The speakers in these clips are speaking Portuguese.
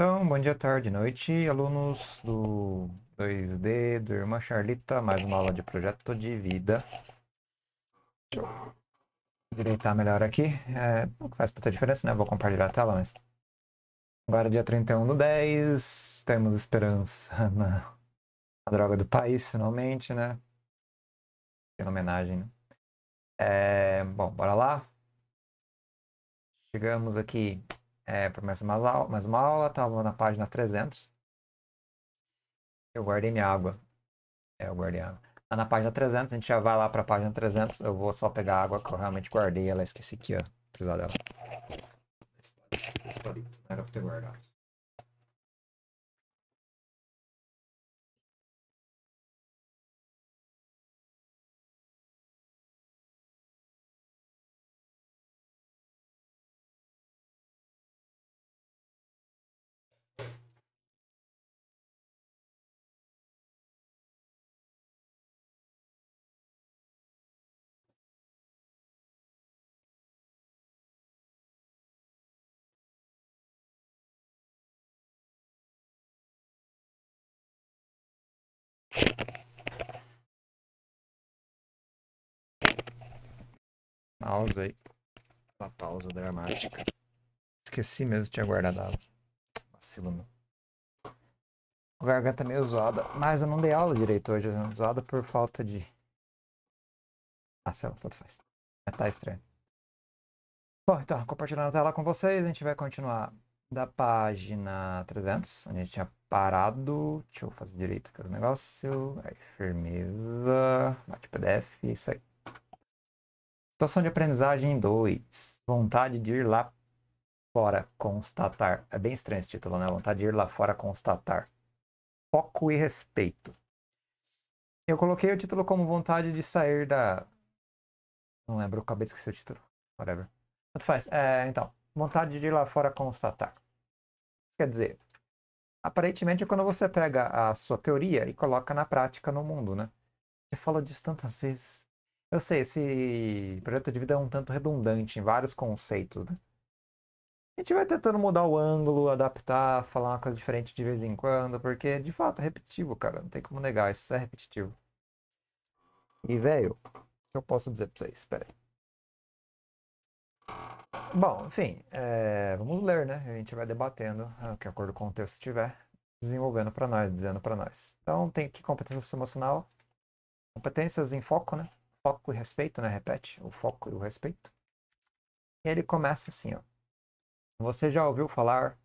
Então, bom dia, tarde, noite, alunos do 2D do Irmã Charlita, mais uma aula de projeto de vida. Deixa eu direitar melhor aqui, é, não faz muita diferença, né? Vou compartilhar a tela, mas... Agora, é dia 31 do 10, temos esperança na, na droga do país, finalmente, né? Em homenagem, né? É, bom, bora lá. Chegamos aqui é, para mais uma, aula, mais uma aula, estava na página 300. Eu guardei minha água. É, eu guardei a água. Tá na página 300, a gente já vai lá para a página 300. Eu vou só pegar a água que eu realmente guardei, ela esqueci aqui, ó. Precisar dela. era para ter guardado. Pausa aí. Uma pausa dramática. Esqueci mesmo de tinha guardado a vacilo, meu. A garganta meio zoada, mas eu não dei aula direito hoje, né? zoada por falta de. Ah, sei lá, tanto faz. É, tá estranho. Bom, então, compartilhando a tela com vocês, a gente vai continuar da página 300, onde a gente tinha parado. Deixa eu fazer direito aqui negócio. Aí, firmeza. Bate PDF, isso aí. Situação de aprendizagem 2. Vontade de ir lá fora constatar. É bem estranho esse título, né? Vontade de ir lá fora constatar. Foco e respeito. Eu coloquei o título como vontade de sair da. Não lembro, acabei de esquecer o título. Whatever. Tanto faz. É, então vontade de ir lá fora constatar. Quer dizer, aparentemente é quando você pega a sua teoria e coloca na prática no mundo, né? Você fala disso tantas vezes. Eu sei, esse projeto de vida é um tanto redundante em vários conceitos, né? A gente vai tentando mudar o ângulo, adaptar, falar uma coisa diferente de vez em quando, porque de fato é repetitivo, cara. Não tem como negar, isso é repetitivo. E, velho, o que eu posso dizer pra vocês? Espera aí. Bom, enfim, é, vamos ler, né? A gente vai debatendo é, o que acordo com o contexto estiver desenvolvendo para nós, dizendo para nós. Então, tem aqui competência emocional, competências em foco, né? Foco e respeito, né? Repete, o foco e o respeito. E ele começa assim, ó. Você já ouviu falar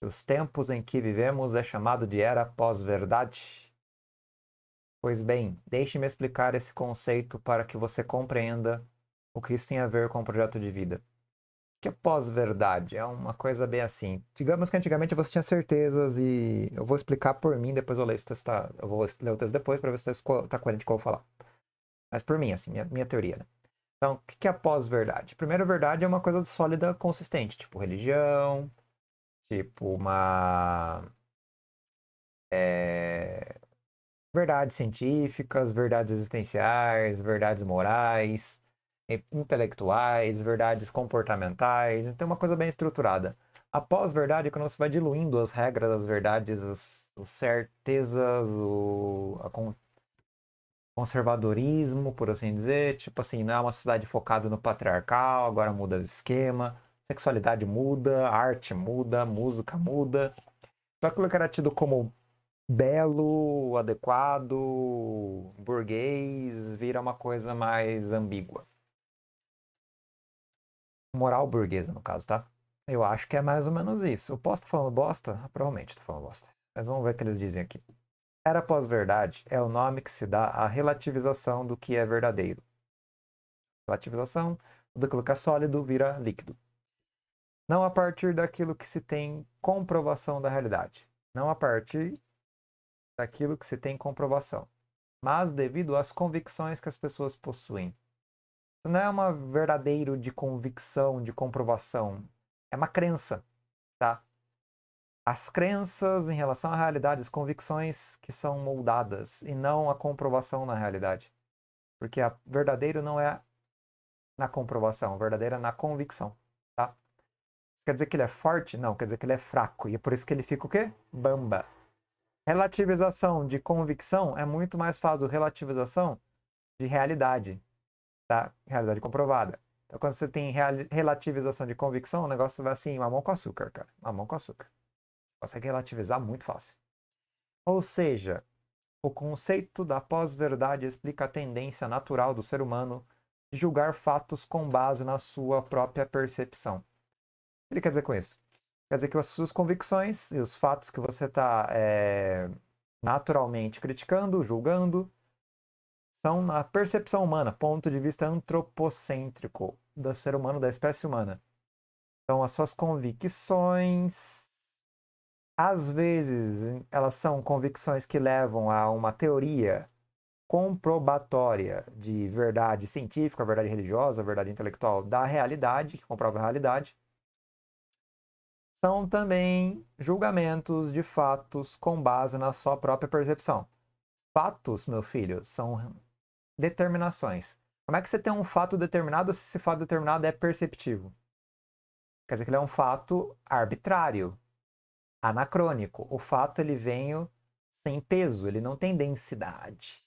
que os tempos em que vivemos é chamado de era pós-verdade? Pois bem, deixe-me explicar esse conceito para que você compreenda o que isso tem a ver com o projeto de vida que é pós-verdade? É uma coisa bem assim. Digamos que antigamente você tinha certezas e eu vou explicar por mim, depois eu leio o texto, eu vou ler o texto depois para ver se está coerente com o que eu vou falar. Mas por mim, assim, minha, minha teoria, né? Então, o que é pós-verdade? Primeiro, verdade é uma coisa sólida, consistente, tipo religião, tipo uma. É... Verdades científicas, verdades existenciais, verdades morais, intelectuais, verdades comportamentais, então é uma coisa bem estruturada. A pós-verdade, é quando você vai diluindo as regras, as verdades, as, as certezas, o con conservadorismo, por assim dizer, tipo assim, não é uma sociedade focada no patriarcal, agora muda o esquema, sexualidade muda, arte muda, música muda. Só então aquilo que era tido como belo, adequado, burguês, vira uma coisa mais ambígua moral burguesa, no caso, tá? Eu acho que é mais ou menos isso. Eu posso estar tá falando bosta? Ah, provavelmente estou tá falando bosta. Mas vamos ver o que eles dizem aqui. Era pós-verdade é o nome que se dá à relativização do que é verdadeiro. Relativização, daquilo que é sólido vira líquido. Não a partir daquilo que se tem comprovação da realidade. Não a partir daquilo que se tem comprovação. Mas devido às convicções que as pessoas possuem. Não é uma verdadeiro de convicção, de comprovação. É uma crença, tá? As crenças em relação à realidade, as convicções que são moldadas e não a comprovação na realidade. Porque a verdadeiro não é na comprovação, a verdadeira é na convicção, tá? Quer dizer que ele é forte? Não, quer dizer que ele é fraco. E é por isso que ele fica o quê? Bamba. Relativização de convicção é muito mais fácil relativização de realidade tá? Realidade comprovada. Então, quando você tem relativização de convicção, o negócio vai assim, mamão com açúcar, cara. Mamão com açúcar. Consegue relativizar muito fácil. Ou seja, o conceito da pós-verdade explica a tendência natural do ser humano de julgar fatos com base na sua própria percepção. Ele quer dizer com isso? Quer dizer que as suas convicções e os fatos que você está é, eh, naturalmente criticando, julgando, são na percepção humana, ponto de vista antropocêntrico do ser humano, da espécie humana. Então, as suas convicções, às vezes, elas são convicções que levam a uma teoria comprobatória de verdade científica, verdade religiosa, verdade intelectual da realidade, que comprova a realidade. São também julgamentos de fatos com base na sua própria percepção. Fatos, meu filho, são determinações. Como é que você tem um fato determinado se esse fato determinado é perceptivo? Quer dizer que ele é um fato arbitrário, anacrônico. O fato ele vem sem peso, ele não tem densidade.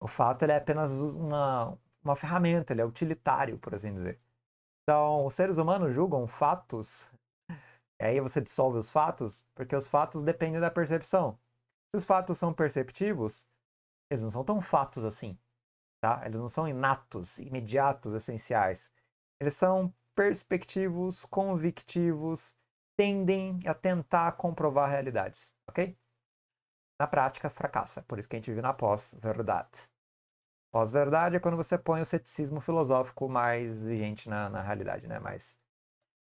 O fato ele é apenas uma, uma ferramenta, ele é utilitário, por assim dizer. Então, os seres humanos julgam fatos, e aí você dissolve os fatos, porque os fatos dependem da percepção. Se os fatos são perceptivos, eles não são tão fatos assim. Tá? Eles não são inatos, imediatos, essenciais. Eles são perspectivos, convictivos, tendem a tentar comprovar realidades, ok? Na prática, fracassa. Por isso que a gente vive na pós-verdade. Pós-verdade é quando você põe o ceticismo filosófico mais vigente na, na realidade, né? Mais,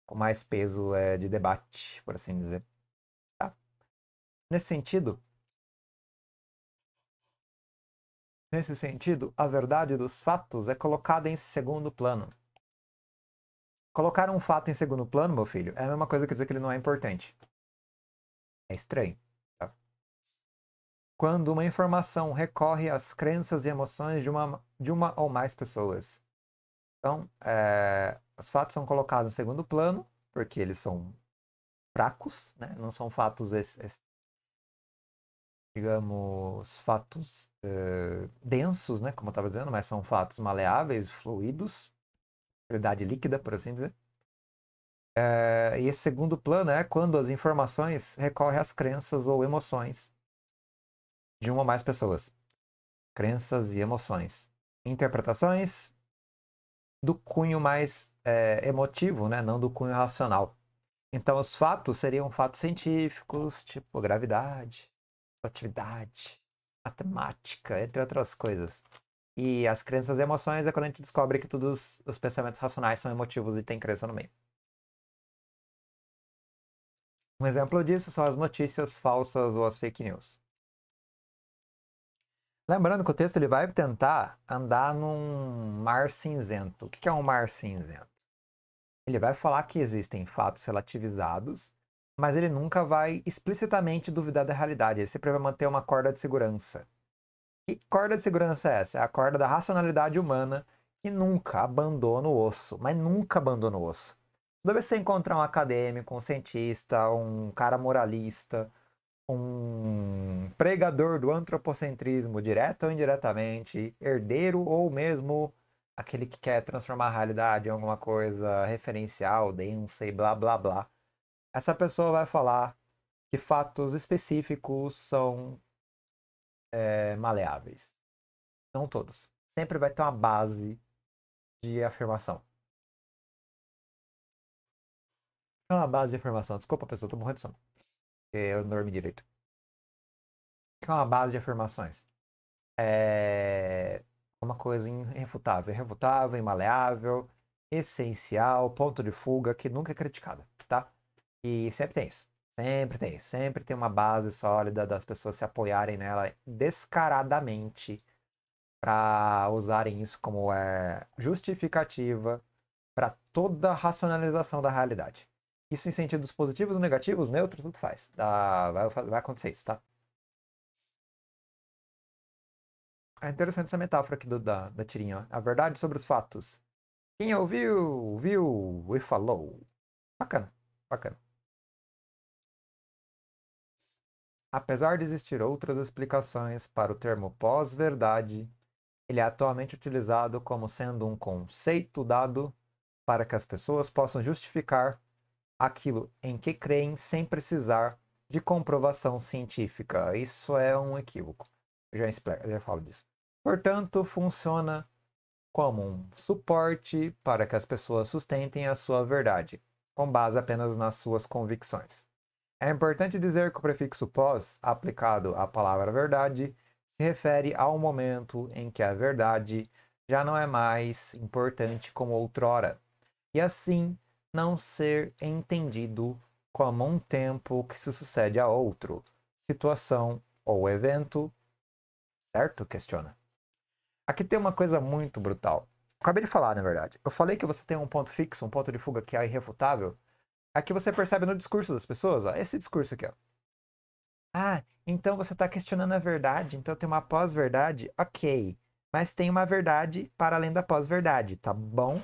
com mais peso é, de debate, por assim dizer. Tá? Nesse sentido, Nesse sentido, a verdade dos fatos é colocada em segundo plano. Colocar um fato em segundo plano, meu filho, é a mesma coisa que dizer que ele não é importante. É estranho. Tá? Quando uma informação recorre às crenças e emoções de uma, de uma ou mais pessoas. Então, é, os fatos são colocados em segundo plano, porque eles são fracos, né? não são fatos digamos, fatos uh, densos, né, como eu estava dizendo, mas são fatos maleáveis, fluidos, realidade líquida, por assim dizer. Uh, e esse segundo plano é quando as informações recorrem às crenças ou emoções de uma ou mais pessoas. Crenças e emoções. Interpretações do cunho mais é, emotivo, né? não do cunho racional. Então, os fatos seriam fatos científicos, tipo gravidade, atividade, matemática, entre outras coisas. E as crenças e emoções é quando a gente descobre que todos os pensamentos racionais são emotivos e tem crença no meio. Um exemplo disso são as notícias falsas ou as fake news. Lembrando que o texto ele vai tentar andar num mar cinzento. O que é um mar cinzento? Ele vai falar que existem fatos relativizados mas ele nunca vai explicitamente duvidar da realidade. Ele sempre vai manter uma corda de segurança. Que corda de segurança é essa? É a corda da racionalidade humana que nunca abandona o osso, mas nunca abandona o osso. Toda vez que você encontrar um acadêmico, um cientista, um cara moralista, um pregador do antropocentrismo, direto ou indiretamente, herdeiro ou mesmo aquele que quer transformar a realidade em alguma coisa referencial, densa e blá blá blá essa pessoa vai falar que fatos específicos são é, maleáveis. Não todos. Sempre vai ter uma base de afirmação. É uma base de afirmação. Desculpa, pessoal, tô morrendo de sono. Eu não dormi direito. Que é uma base de afirmações. É uma coisa irrefutável, irrefutável, imaleável, essencial, ponto de fuga que nunca é criticada. E sempre tem isso. Sempre tem. Sempre tem uma base sólida das pessoas se apoiarem nela descaradamente para usarem isso como é, justificativa para toda a racionalização da realidade. Isso em sentidos positivos, negativos, neutros, tudo faz. vai, vai acontecer isso, tá? É interessante essa metáfora aqui do, da, da tirinha. Ó. A verdade sobre os fatos. Quem ouviu, viu e falou. Bacana, bacana. Apesar de existir outras explicações para o termo pós-verdade, ele é atualmente utilizado como sendo um conceito dado para que as pessoas possam justificar aquilo em que creem sem precisar de comprovação científica. Isso é um equívoco. Eu já, explico, já falo disso. Portanto, funciona como um suporte para que as pessoas sustentem a sua verdade, com base apenas nas suas convicções. É importante dizer que o prefixo pós, aplicado à palavra verdade, se refere ao momento em que a verdade já não é mais importante como outrora, e assim não ser entendido como um tempo que se sucede a outro, situação ou evento, certo? Questiona. Aqui tem uma coisa muito brutal. Acabei de falar, na verdade. Eu falei que você tem um ponto fixo, um ponto de fuga que é irrefutável. Aqui é você percebe no discurso das pessoas, ó, esse discurso aqui, ó. Ah, então você está questionando a verdade, então tem uma pós-verdade? Ok. Mas tem uma verdade para além da pós-verdade, tá bom?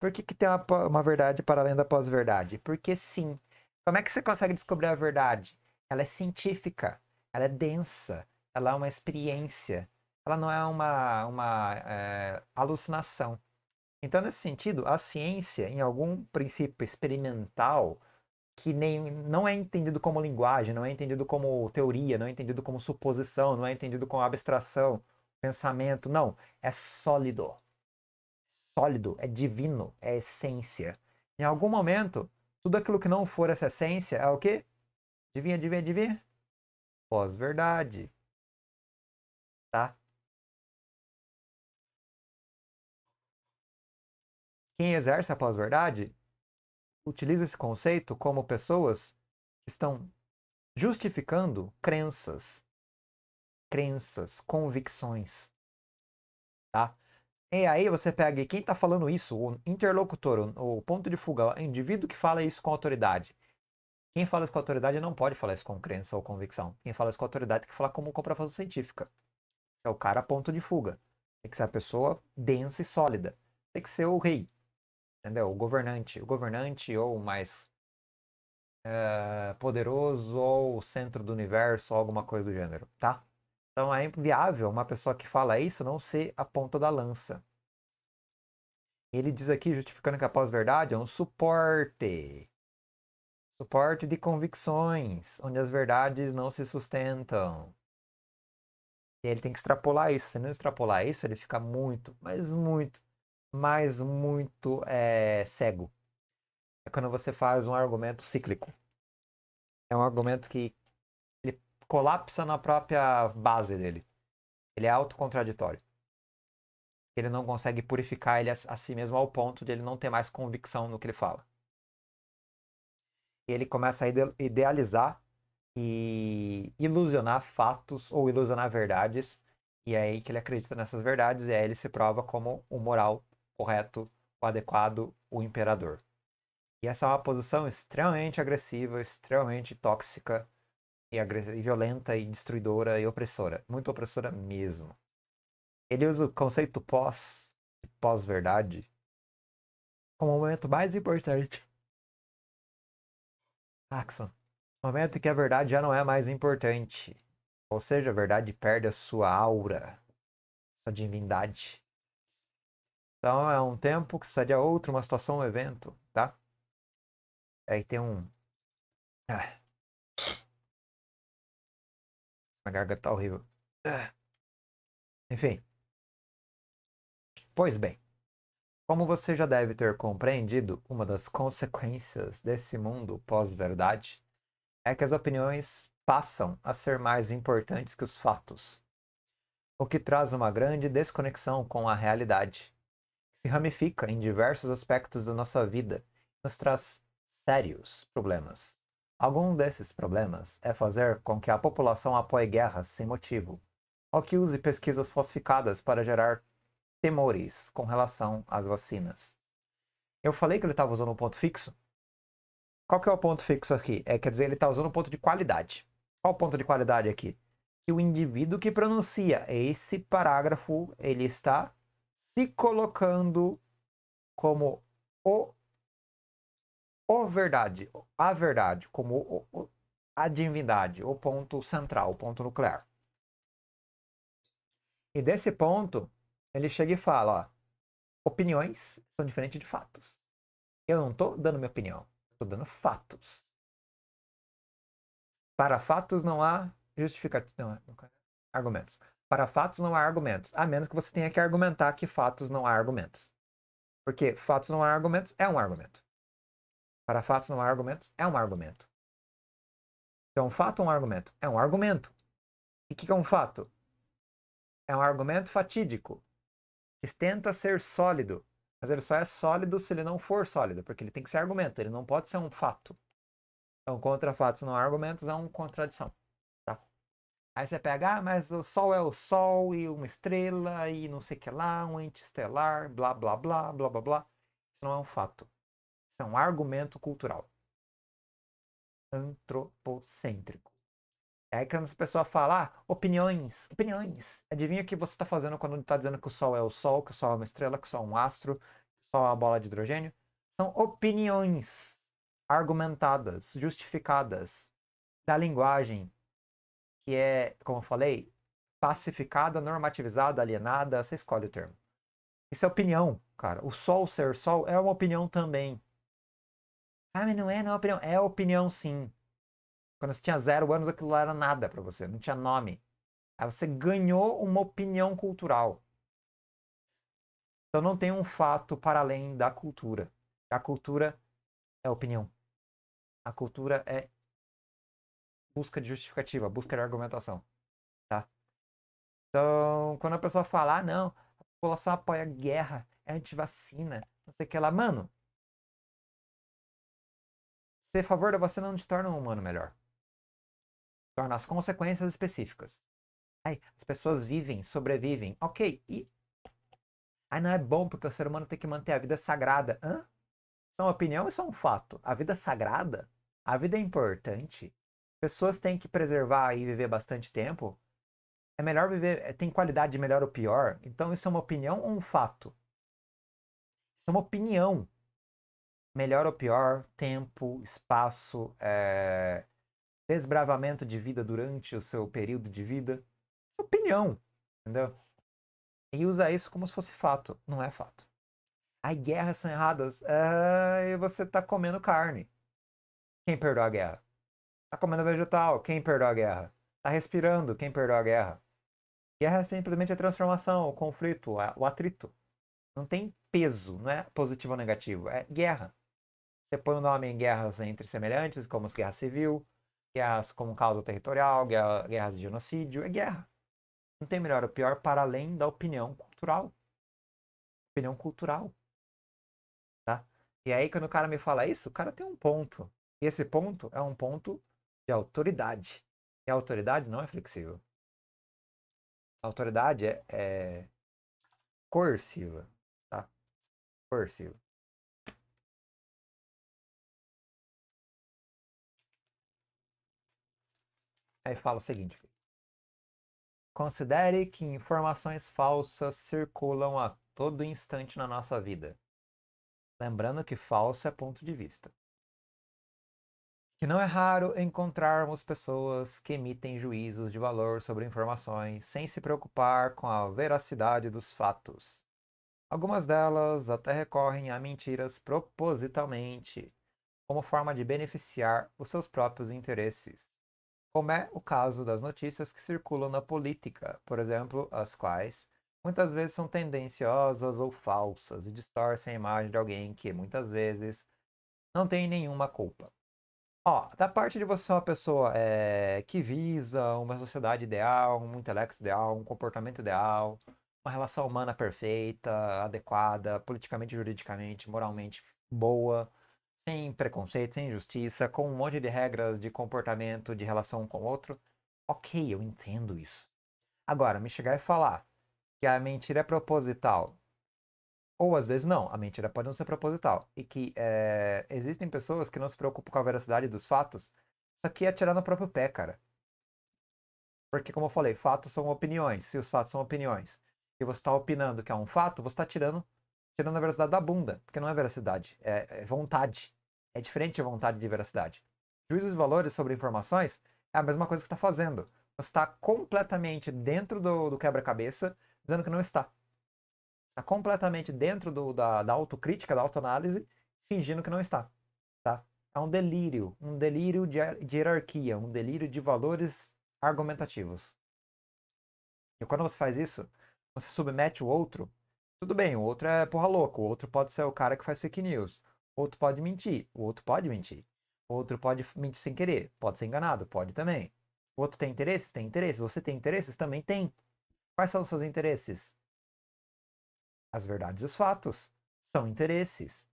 Por que, que tem uma, uma verdade para além da pós-verdade? Porque sim. Como é que você consegue descobrir a verdade? Ela é científica, ela é densa, ela é uma experiência, ela não é uma, uma é, alucinação. Então, nesse sentido, a ciência, em algum princípio experimental, que nem, não é entendido como linguagem, não é entendido como teoria, não é entendido como suposição, não é entendido como abstração, pensamento, não. É sólido. Sólido, é divino, é essência. Em algum momento, tudo aquilo que não for essa essência é o quê? Adivinha, adivinha, adivinha? Pós-verdade. Quem exerce a pós-verdade utiliza esse conceito como pessoas que estão justificando crenças, crenças, convicções, tá? E aí você pega quem está falando isso, o interlocutor, o, ponto de fuga, o indivíduo que fala isso com autoridade. Quem fala isso com autoridade não pode falar isso com crença ou convicção. Quem fala isso com autoridade tem que falar como comprovação científica. Esse é o cara ponto de fuga. Tem que ser a pessoa densa e sólida. Tem que ser o rei entendeu? O governante, o governante ou o mais eh, poderoso ou o centro do universo ou alguma coisa do gênero, tá? Então é inviável uma pessoa que fala isso não ser a ponta da lança. Ele diz aqui, justificando que a pós-verdade é um suporte. Suporte de convicções, onde as verdades não se sustentam. E ele tem que extrapolar isso. Se não extrapolar isso, ele fica muito, mas muito mas muito é, cego. É quando você faz um argumento cíclico. É um argumento que ele colapsa na própria base dele. Ele é autocontraditório. Ele não consegue purificar ele a, a si mesmo ao ponto de ele não ter mais convicção no que ele fala. E ele começa a idealizar e ilusionar fatos ou ilusionar verdades. E é aí que ele acredita nessas verdades e aí ele se prova como o moral correto, o adequado, o imperador. E essa é uma posição extremamente agressiva, extremamente tóxica e, e violenta e destruidora e opressora, muito opressora mesmo. Ele usa o conceito pós, pós-verdade, como o momento mais importante. Axon, momento em que a verdade já não é mais importante, ou seja, a verdade perde a sua aura, sua divindade. Então é um tempo que seria outro, uma situação, um evento, tá? Aí tem um. Ah. A garganta tá horrível. Ah. Enfim. Pois bem. Como você já deve ter compreendido, uma das consequências desse mundo pós-verdade é que as opiniões passam a ser mais importantes que os fatos, o que traz uma grande desconexão com a realidade se ramifica em diversos aspectos da nossa vida e nos traz sérios problemas. Algum desses problemas é fazer com que a população apoie guerras sem motivo, ou que use pesquisas falsificadas para gerar temores com relação às vacinas. Eu falei que ele estava usando um ponto fixo? Qual que é o ponto fixo aqui? É, quer dizer, ele está usando um ponto de qualidade. Qual o ponto de qualidade aqui? Que o indivíduo que pronuncia esse parágrafo, ele está se colocando como o, o verdade, a verdade, como o, a divindade, o ponto central, o ponto nuclear. E desse ponto, ele chega e fala, ó, opiniões são diferentes de fatos. Eu não estou dando minha opinião, estou dando fatos. Para fatos não há justificativa, não, não, argumentos. Para fatos não há argumentos, a menos que você tenha que argumentar que fatos não há argumentos. Porque fatos não há argumentos é um argumento. Para fatos não há argumentos é um argumento. Então, fato é um argumento? É um argumento. E o que, que é um fato? É um argumento fatídico, que tenta ser sólido. Mas ele só é sólido se ele não for sólido, porque ele tem que ser argumento, ele não pode ser um fato. Então, contra fatos não há argumentos é uma contradição. Aí você pega, ah, mas o Sol é o Sol e uma estrela e não sei o que lá, um ente estelar, blá, blá, blá, blá, blá, blá. Isso não é um fato. Isso é um argumento cultural. Antropocêntrico. É aí que as pessoas falam, ah, opiniões, opiniões. Adivinha o que você está fazendo quando está dizendo que o Sol é o Sol, que o Sol é uma estrela, que o Sol é um astro, que o Sol é uma bola de hidrogênio? São opiniões argumentadas, justificadas da linguagem que é, como eu falei, pacificada, normativizada, alienada, você escolhe o termo. Isso é opinião, cara. O sol ser sol é uma opinião também. Ah, mas não é, não é opinião. É opinião sim. Quando você tinha zero anos, aquilo lá era nada para você, não tinha nome. Aí você ganhou uma opinião cultural. Então não tem um fato para além da cultura. A cultura é opinião. A cultura é busca de justificativa, busca de argumentação, tá? Então, quando a pessoa falar, ah, não, a população apoia a guerra, é antivacina, não sei o que lá, mano. Ser a favor da vacina não te torna um humano melhor. Torna as consequências específicas. Ai, as pessoas vivem, sobrevivem. Ok, e. Ai, não é bom porque o ser humano tem que manter a vida sagrada. Hã? Isso é uma opinião ou isso é um fato? A vida sagrada? A vida é importante? pessoas têm que preservar e viver bastante tempo. É melhor viver, eh, tem qualidade de melhor ou pior. Então isso é uma opinião ou um fato? Isso é uma opinião. Melhor ou pior, tempo, espaço, é... desbravamento de vida durante o seu período de vida. É opinião, entendeu? E usa isso como se fosse fato. Não é fato. Aí guerras são erradas. É... E você tá comendo carne. Quem perdoa a guerra? A tá comendo vegetal, quem perdeu a guerra? Está respirando, quem perdeu a guerra? Guerra simplesmente é transformação, o conflito, o atrito. Não tem peso, não é positivo ou negativo, é guerra. Você põe o nome em guerras entre semelhantes, como guerra civil, guerras como causa territorial, guerras de genocídio, é guerra. Não tem melhor ou pior para além da opinião cultural. Opinião cultural. Tá? E aí, quando o cara me fala isso, o cara tem um ponto. E esse ponto é um ponto de é autoridade. E a autoridade não é flexível. A autoridade é, é coerciva, tá? Coerciva. Aí fala o seguinte: considere que informações falsas circulam a todo instante na nossa vida. Lembrando que falso é ponto de vista que não é raro encontrarmos pessoas que emitem juízos de valor sobre informações sem se preocupar com a veracidade dos fatos. Algumas delas até recorrem a mentiras propositalmente, como forma de beneficiar os seus próprios interesses, como é o caso das notícias que circulam na política, por exemplo, as quais muitas vezes são tendenciosas ou falsas e distorcem a imagem de alguém que muitas vezes não tem nenhuma culpa. Ó, da parte de você ser uma pessoa é, que visa uma sociedade ideal, um intelecto ideal, um comportamento ideal, uma relação humana perfeita, adequada, politicamente, juridicamente, moralmente boa, sem preconceito, sem injustiça, com um monte de regras de comportamento, de relação com o outro. Ok, eu entendo isso. Agora, me chegar e falar que a mentira é proposital, ou às vezes não, a mentira pode não ser proposital. E que é, existem pessoas que não se preocupam com a veracidade dos fatos, isso aqui é tirar no próprio pé, cara. Porque, como eu falei, fatos são opiniões. Se os fatos são opiniões e você está opinando que é um fato, você está tirando, tirando a veracidade da bunda. Porque não é veracidade, é, é vontade. É diferente de vontade de veracidade. Juízes e valores sobre informações é a mesma coisa que está fazendo. Você está completamente dentro do, do quebra-cabeça, dizendo que não está. Está completamente dentro do, da, da autocrítica, da autoanálise, fingindo que não está. Tá? É um delírio, um delírio de, de hierarquia, um delírio de valores argumentativos. E quando você faz isso, você submete o outro. Tudo bem, o outro é porra louco, o outro pode ser o cara que faz fake news, o outro pode mentir, o outro pode mentir, o outro pode mentir sem querer, pode ser enganado, pode também. O outro tem interesses? Tem interesses. Você tem interesses? Também tem. Quais são os seus interesses? As verdades e os fatos são interesses.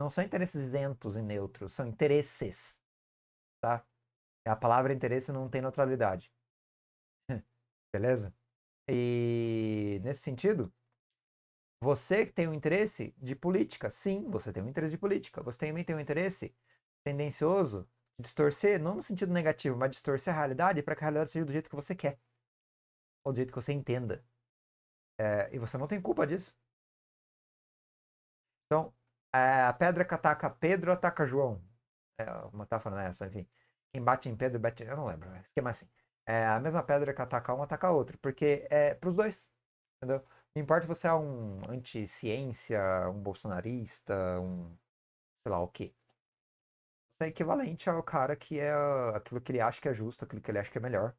Não são interesses isentos e neutros, são interesses. Tá? A palavra interesse não tem neutralidade. Beleza? E nesse sentido, você que tem um interesse de política, sim, você tem um interesse de política. Você também tem um interesse tendencioso de distorcer, não no sentido negativo, mas distorcer a realidade para que a realidade seja do jeito que você quer. Ou do jeito que você entenda. É, e você não tem culpa disso. Então, é, a pedra que ataca Pedro ataca João. É uma metáfora nessa, é enfim. Quem bate em Pedro, bate. Eu não lembro, mas esquema assim. É a mesma pedra que ataca um, ataca outro. Porque é pros dois. Entendeu? Não importa se você é um anti-ciência, um bolsonarista, um. sei lá o quê. Você é equivalente ao cara que é aquilo que ele acha que é justo, aquilo que ele acha que é melhor.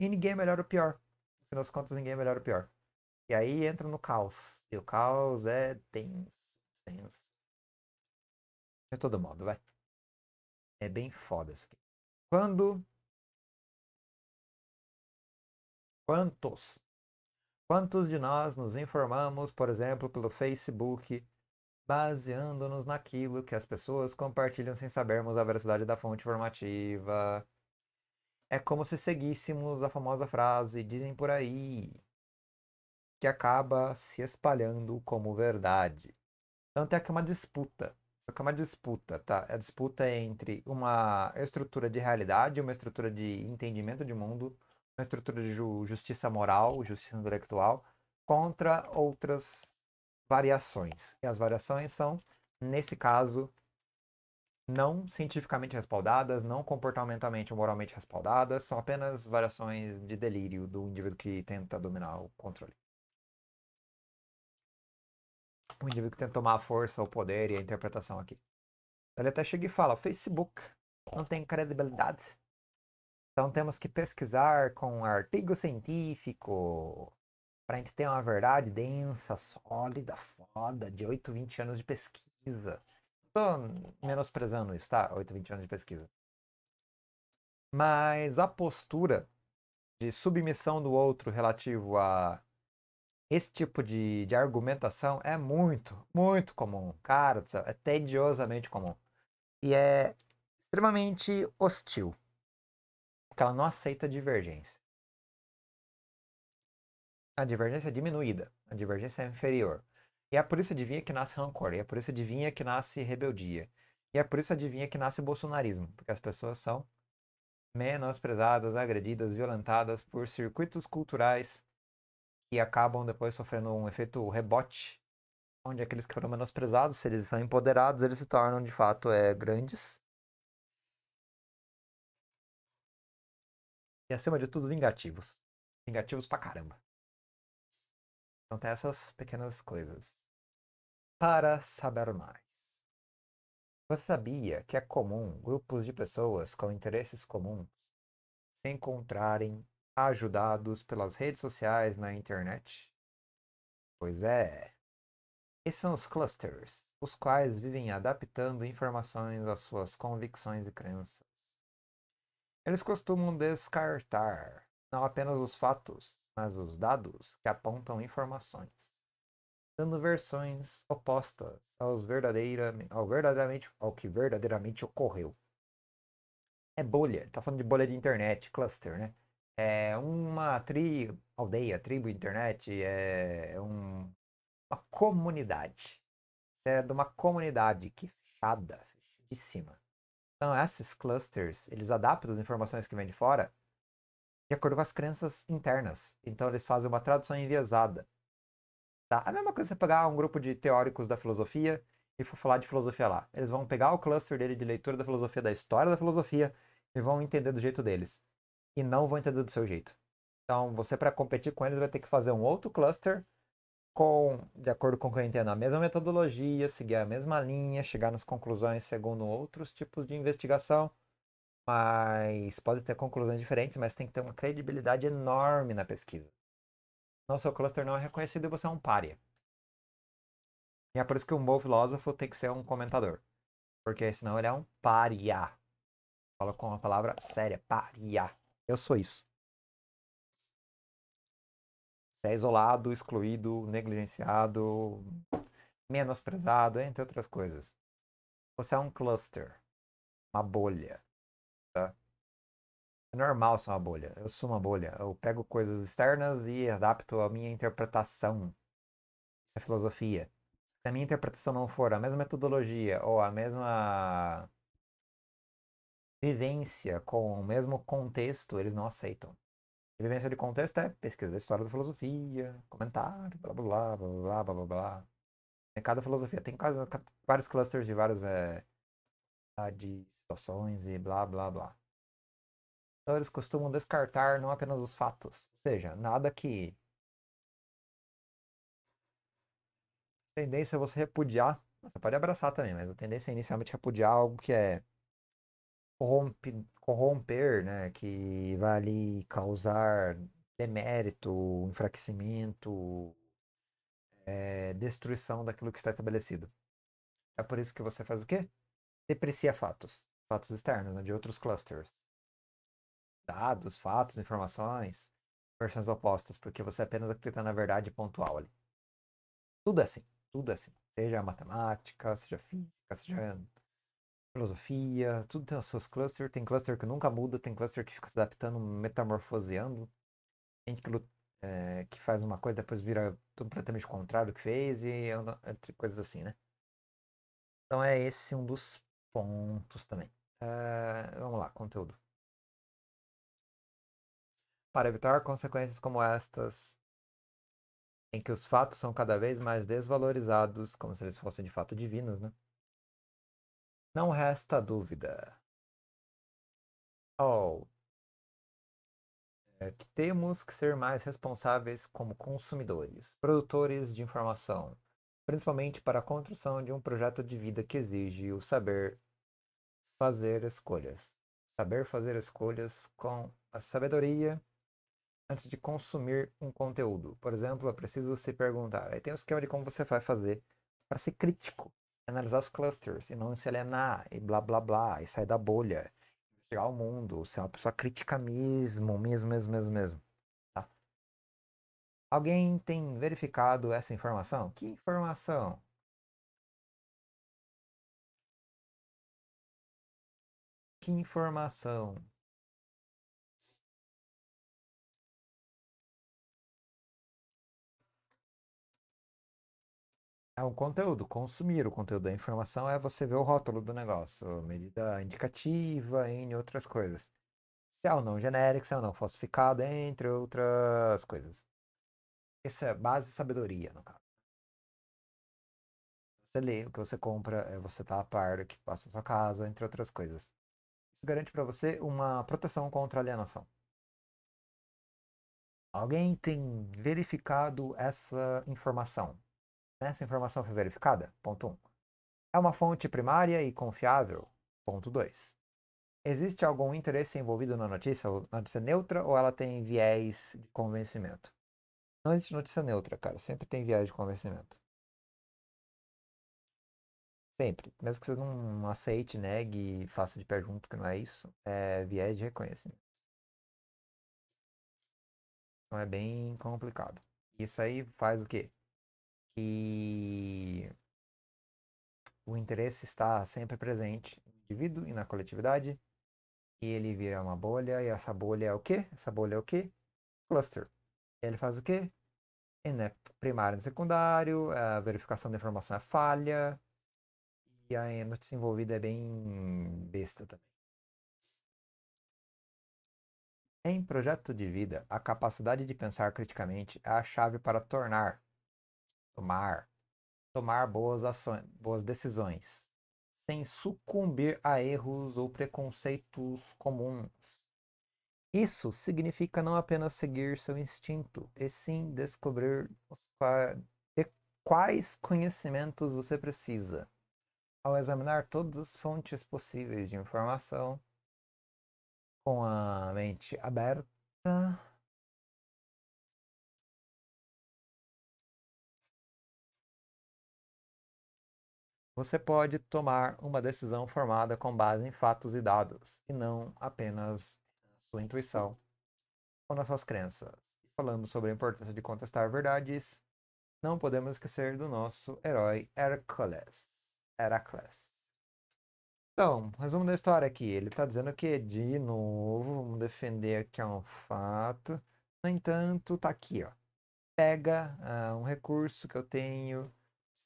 E ninguém é melhor ou pior. Afinal final contas, ninguém é melhor ou pior. E aí entra no caos. E o caos é tenso. De todo modo, vai. É bem foda isso aqui. Quando. Quantos? Quantos de nós nos informamos, por exemplo, pelo Facebook, baseando-nos naquilo que as pessoas compartilham sem sabermos a veracidade da fonte informativa? É como se seguíssemos a famosa frase, dizem por aí, que acaba se espalhando como verdade. Então tem aqui uma disputa. Só que é uma disputa, tá? É a disputa entre uma estrutura de realidade, uma estrutura de entendimento de mundo, uma estrutura de ju justiça moral, justiça intelectual, contra outras variações. E as variações são, nesse caso, não cientificamente respaldadas, não comportamentalmente ou moralmente respaldadas, são apenas variações de delírio do indivíduo que tenta dominar o controle o tipo indivíduo que tenta tomar a força, o poder e a interpretação aqui. Ele até chega e fala: Facebook não tem credibilidade. Então temos que pesquisar com artigo científico para a gente ter uma verdade densa, sólida, foda, de 8, 20 anos de pesquisa. tô menosprezando isso, tá? 8, 20 anos de pesquisa. Mas a postura de submissão do outro relativo a esse tipo de, de argumentação é muito, muito comum. Cara, é tediosamente comum. E é extremamente hostil. Porque ela não aceita divergência. A divergência é diminuída, a divergência é inferior. E é por isso adivinha que nasce rancor, e é por isso adivinha que nasce rebeldia. E é por isso adivinha que nasce bolsonarismo, porque as pessoas são menosprezadas, agredidas, violentadas por circuitos culturais que acabam depois sofrendo um efeito rebote, onde aqueles que foram menosprezados, se eles são empoderados, eles se tornam de fato é, grandes. E acima de tudo, vingativos. Vingativos pra caramba. Então tem essas pequenas coisas. Para saber mais. Você sabia que é comum grupos de pessoas com interesses comuns se encontrarem ajudados pelas redes sociais na internet? Pois é. Esses são os clusters, os quais vivem adaptando informações às suas convicções e crenças. Eles costumam descartar não apenas os fatos, mas os dados que apontam informações, dando versões opostas aos verdadeira ao, verdadeiramente, ao que verdadeiramente ocorreu. É bolha, tá falando de bolha de internet, cluster, né? é uma tri, aldeia, tribo, internet, é, é um, uma comunidade. Você é de uma comunidade que fechada, fechadíssima. Então, esses clusters, eles adaptam as informações que vêm de fora de acordo com as crenças internas. Então, eles fazem uma tradução enviesada. Tá? É a mesma coisa você pegar um grupo de teóricos da filosofia e for falar de filosofia lá. Eles vão pegar o cluster dele de leitura da filosofia, da história da filosofia, e vão entender do jeito deles e não vão entender do seu jeito. Então, você para competir com eles vai ter que fazer um outro cluster com, de acordo com o que eu entendo, a mesma metodologia, seguir a mesma linha, chegar nas conclusões segundo outros tipos de investigação, mas pode ter conclusões diferentes, mas tem que ter uma credibilidade enorme na pesquisa. Não, seu cluster não é reconhecido e você é um pária. E é por isso que um bom filósofo tem que ser um comentador. Porque senão ele é um paria. Fala com a palavra séria, paria. Eu sou isso. Você é isolado, excluído, negligenciado, menosprezado, entre outras coisas. Você é um cluster, uma bolha. Tá? É normal ser uma bolha. Eu sou uma bolha. Eu pego coisas externas e adapto a minha interpretação. Essa filosofia. Se a minha interpretação não for a mesma metodologia ou a mesma vivência com o mesmo contexto, eles não aceitam. E vivência de contexto é pesquisa da história da filosofia, comentário, blá blá blá blá blá blá blá. cada filosofia tem quase, vários clusters de vários é, de situações e blá blá blá. Então eles costumam descartar não apenas os fatos, ou seja, nada que a tendência é você repudiar. Você pode abraçar também, mas a tendência é inicialmente repudiar algo que é corrompe, corromper, né? Que vai ali causar demérito, enfraquecimento, é, destruição daquilo que está estabelecido. É por isso que você faz o quê? Deprecia fatos, fatos externos, né, de outros clusters. Dados, fatos, informações, versões opostas, porque você apenas acredita na verdade pontual ali. Tudo é assim, tudo é assim. Seja matemática, seja física, seja filosofia, tudo tem os seus clusters. Tem cluster que nunca muda, tem cluster que fica se adaptando, metamorfoseando. Tem que, é, que faz uma coisa depois vira completamente contrário do que fez e é entre coisas assim, né? Então é esse um dos pontos também. Eh, vamos lá, conteúdo. Para evitar consequências como estas, em que os fatos são cada vez mais desvalorizados, como se eles fossem de fato divinos, né? Não resta dúvida. É que temos que ser mais responsáveis como consumidores, produtores de informação, principalmente para a construção de um projeto de vida que exige o saber fazer escolhas. Saber fazer escolhas com a sabedoria antes de consumir um conteúdo. Por exemplo, é preciso se perguntar. Aí tem o um esquema de como você vai fazer para ser crítico analisar os clusters e não se alienar e blá blá blá e sair da bolha, investigar o mundo, ser uma pessoa crítica mesmo, mesmo, mesmo, mesmo, mesmo. Tá? Alguém tem verificado essa informação? Que informação? Que informação? É um conteúdo, consumir o conteúdo da informação é você ver o rótulo do negócio, medida indicativa, em outras coisas. Se é ou não genérico, se é ou não falsificado, entre outras coisas. Isso é base de sabedoria, no caso. Você lê o que você compra, eh, você tá a par do que passa na sua casa, entre outras coisas. Isso garante para você uma proteção contra alienação. Alguém tem verificado essa informação? Essa informação foi verificada? Ponto 1. Um. É uma fonte primária e confiável? Ponto 2. Existe algum interesse envolvido na notícia? notícia neutra ou ela tem viés de convencimento? Não existe notícia neutra, cara. Sempre tem viés de convencimento. Sempre. Mesmo que você não aceite, negue e faça de pé junto, que não é isso. É viés de reconhecimento. Então é bem complicado. Isso aí faz o quê? que o interesse está sempre presente no indivíduo e na coletividade, e ele vira uma bolha, e essa bolha é o quê? Essa bolha é o quê? Cluster. Ele faz o quê? Inepto é primário e secundário, a verificação da informação é falha, e a notícia envolvida é bem besta também. Em projeto de vida, a capacidade de pensar criticamente é a chave para tornar tomar, tomar boas ações, boas decisões, sem sucumbir a erros ou preconceitos comuns. Isso significa não apenas seguir seu instinto, e sim descobrir de quais conhecimentos você precisa. Ao examinar todas as fontes possíveis de informação, com a mente aberta, Você pode tomar uma decisão formada com base em fatos e dados, e não apenas na sua intuição ou nas suas crenças. Falando sobre a importância de contestar verdades. Não podemos esquecer do nosso herói Heracles. Então, resumo da história aqui. Ele está dizendo que, de novo, vamos defender aqui um fato. No entanto, está aqui, ó. Pega uh, um recurso que eu tenho,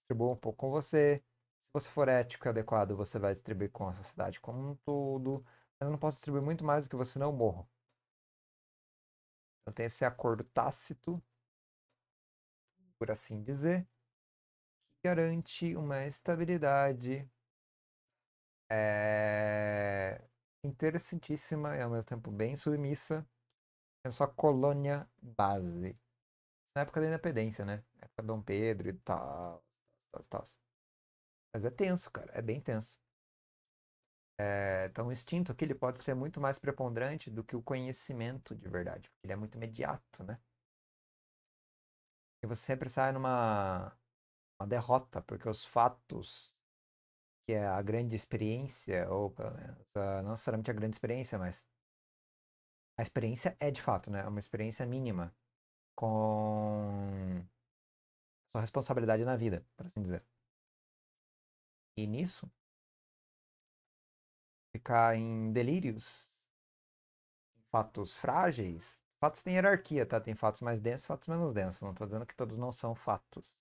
distribuo um pouco com você, se você for ético e adequado, você vai distribuir com a sociedade como um todo. Mas eu não posso distribuir muito mais do que você não morro. Então tem esse acordo tácito, por assim dizer, que garante uma estabilidade é, interessantíssima e ao mesmo tempo bem submissa é sua colônia base. Na época da independência, né? Na época de Dom Pedro e tal, tal, tal. Mas é tenso, cara, é bem tenso. É, então o instinto aqui ele pode ser muito mais preponderante do que o conhecimento de verdade, porque ele é muito imediato, né? E você sempre sai numa uma derrota, porque os fatos, que é a grande experiência, ou pelo menos, a, ah, não necessariamente a grande experiência, mas a experiência é de fato, né? É uma experiência mínima com sua responsabilidade na vida, por assim dizer. E nisso? Ficar em delírios? Fatos frágeis? Fatos têm hierarquia, tá? Tem fatos mais densos, fatos menos densos. Não estou dizendo que todos não são fatos.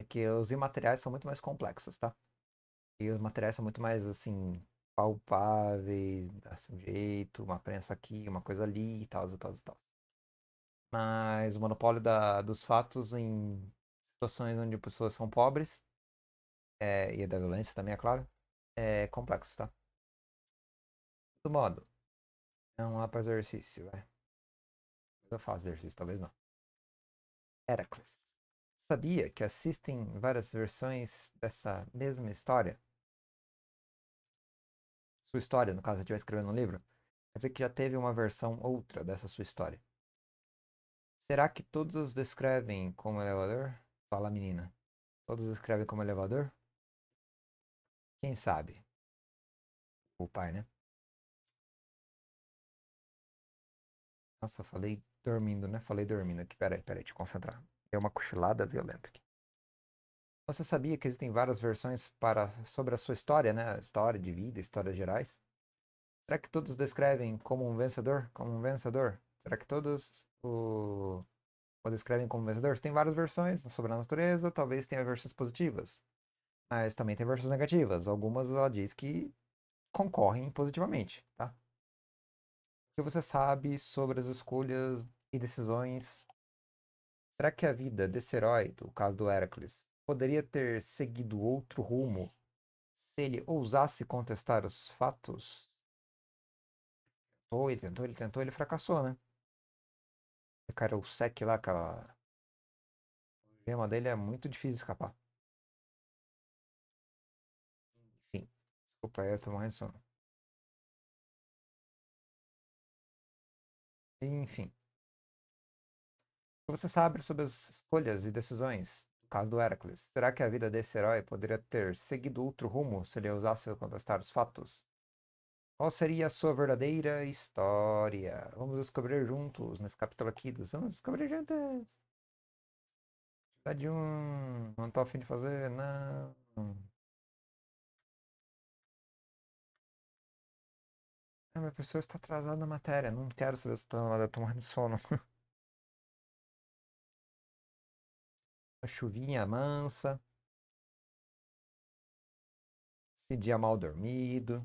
É que os imateriais são muito mais complexos, tá? E os materiais são muito mais, assim, palpáveis, dá assim um jeito, uma prensa aqui, uma coisa ali e tal, e tal, e tal. Mas o monopólio da, dos fatos em situações onde pessoas são pobres é, e da violência também, é claro, é complexo, tá? Do modo, não há para exercício, vai. É. Eu faço exercício, talvez não. Heracles. Sabia que assistem várias versões dessa mesma história? Sua história, no caso, se estiver escrevendo um livro, quer dizer que já teve uma versão outra dessa sua história. Será que todos os descrevem como elevador? Fala menina. Todos escrevem como elevador? Quem sabe? O pai, né? Nossa, falei dormindo, né? Falei dormindo aqui. Peraí, peraí, te concentrar. É uma cochilada violenta aqui. Você sabia que existem várias versões para sobre a sua história, né? História de vida, histórias gerais. Será que todos descrevem como um vencedor? Como um vencedor? Será que todos o, o descrevem como vencedor? Tem várias versões sobre a natureza, talvez tenha versões positivas. Mas também tem versões negativas. Algumas ela diz que concorrem positivamente, tá? O que você sabe sobre as escolhas e decisões? Será que a vida desse herói, o caso do Heracles, poderia ter seguido outro rumo se ele ousasse contestar os fatos? Tentou, ele tentou, ele tentou, ele fracassou, né? O cara, o sec lá, aquela. O tema dele é muito difícil escapar. Desculpa, eu tô morrendo de sono. Enfim. Você sabe sobre as escolhas e decisões do caso do Heracles. Será que a vida desse herói poderia ter seguido outro rumo se ele ousasse contestar os fatos? Qual seria a sua verdadeira história? Vamos descobrir juntos nesse capítulo aqui dos Vamos descobrir juntos! Tá de um. Não tô afim de fazer, não. Ah, minha pessoa está atrasada na matéria. Não quero saber se está nada tomando sono. A chuvinha mansa. Esse dia mal dormido.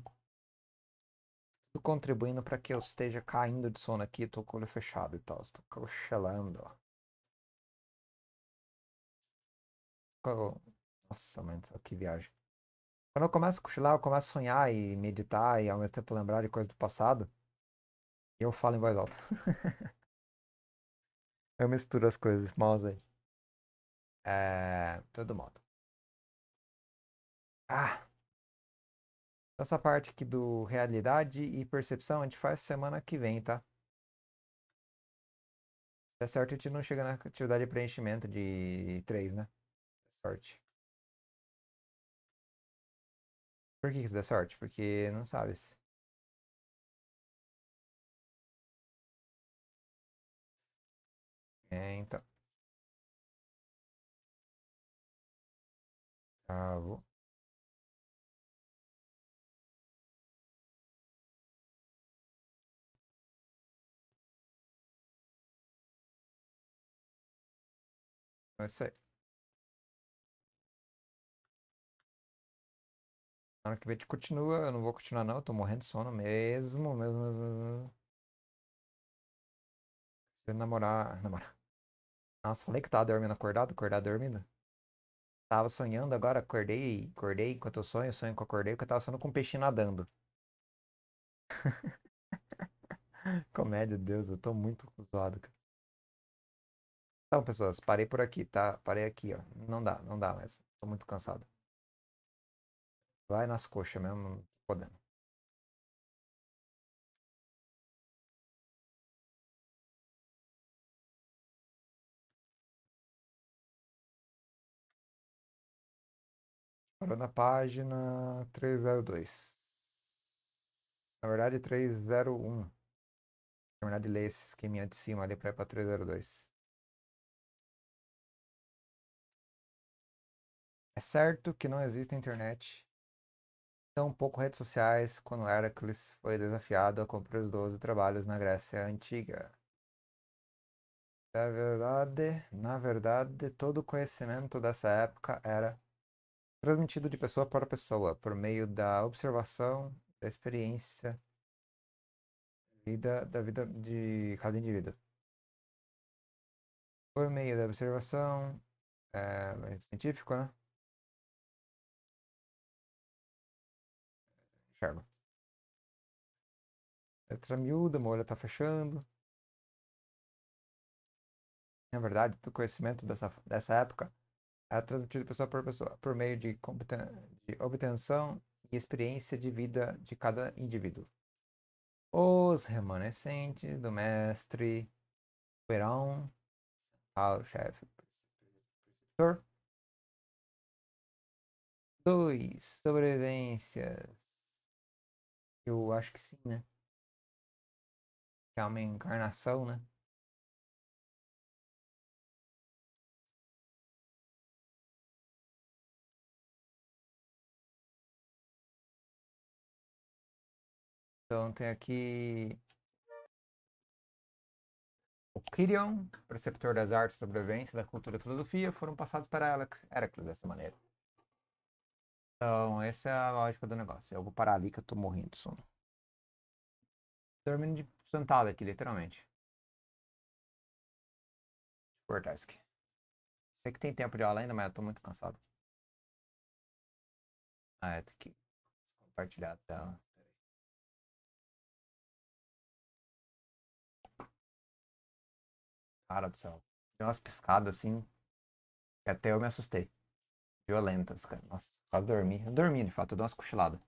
Tudo contribuindo para que eu esteja caindo de sono aqui. Estou com o olho fechado e tal. Estou cochilando. Nossa, mano, que viagem. Quando eu começo a cochilar, eu começo a sonhar e meditar e ao mesmo tempo lembrar de coisas do passado. E eu falo em voz alta. eu misturo as coisas, mouse aí. É, todo modo. Ah! Essa parte aqui do realidade e percepção a gente faz semana que vem, tá? Se é certo, a gente não chega na atividade de preenchimento de 3, né? sorte. Por que, você dá sorte? Porque não sabes. É, então. Travou. Tá, That's sei. Ano que vem te continua, eu não vou continuar não, eu tô morrendo de sono mesmo, mesmo, mesmo. namorar, namorar. Nossa, falei que tava dormindo acordado, acordado dormindo. Tava sonhando agora, acordei, acordei enquanto eu sonho, sonho que eu acordei, porque eu tava sonhando com um peixe nadando. Comédia, Deus, eu tô muito zoado, cara. Então, pessoas, parei por aqui, tá? Parei aqui, ó. Não dá, não dá mais. Tô muito cansado. Vai nas coxas mesmo, podendo. Parou na página 302. Na verdade, 301. Terminar de ler esse esqueminha de cima ali para ir para 302. É certo que não existe internet tão pouco redes sociais quando Heracles foi desafiado a cumprir os 12 trabalhos na Grécia Antiga. Na verdade, na verdade, todo o conhecimento dessa época era transmitido de pessoa para pessoa por meio da observação, da experiência vida, da vida de cada indivíduo. Por meio da observação, é, científico, né? Enxergo. Letra miúda, uma olha está fechando. Na é verdade, o conhecimento dessa, dessa época é transmitido pessoa por pessoa por meio de, de obtenção e experiência de vida de cada indivíduo. Os remanescentes do mestre Verão, ao chefe preceptor. Dois, Sobrevivências. Eu acho que sim, né? Que é uma encarnação, né? Então tem aqui o Kirion, preceptor das artes, sobrevivência da cultura e filosofia, foram passados para Heracles dessa maneira. Então, essa é a lógica do negócio. Eu vou parar ali que eu tô morrendo de sono. terminando de sentado aqui, literalmente. Cortar isso aqui. Sei que tem tempo de aula ainda, mas eu tô muito cansado. Ah, é, tem que compartilhar a tela. Cara do céu. Deu umas piscadas assim. Que até eu me assustei violentas, cara. Nossa, quase dormi. Eu dormi, de fato, eu dou umas cochiladas.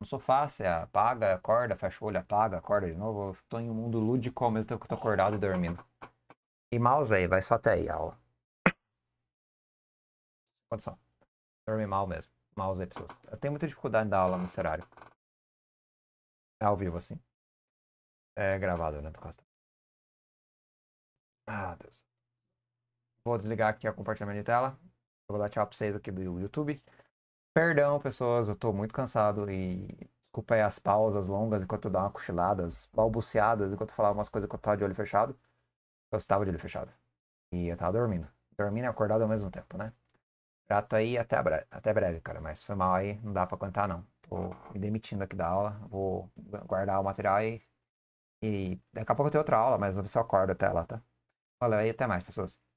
No sofá, você apaga, acorda, fecha o olho, apaga, acorda de novo. Eu tô em um mundo lúdico ao mesmo tempo que eu tô acordado e dormindo. E mouse aí, vai só até aí, aula. Pode só. Dormi mal mesmo. Mouse aí, pessoas. Eu tenho muita dificuldade em dar aula nesse horário. É ao vivo, assim. É gravado, né, do castelo. Ah, Deus. Vou desligar aqui o compartilhamento de tela. Eu vou dar tchau pra vocês aqui do YouTube. Perdão, pessoas, eu tô muito cansado e desculpa aí as pausas longas enquanto eu dou uma cochilada, as balbuciadas enquanto eu falava umas coisas que eu tava de olho fechado. Eu estava de olho fechado. E eu tava dormindo. Dormindo e acordado ao mesmo tempo, né? Grato aí até, breve, até breve, cara. Mas foi mal aí, não dá pra aguentar não. Tô me demitindo aqui da aula. Vou guardar o material e. E daqui a pouco eu tenho outra aula, mas eu vou ver se eu acordo até lá, tá? Valeu aí, até mais, pessoas.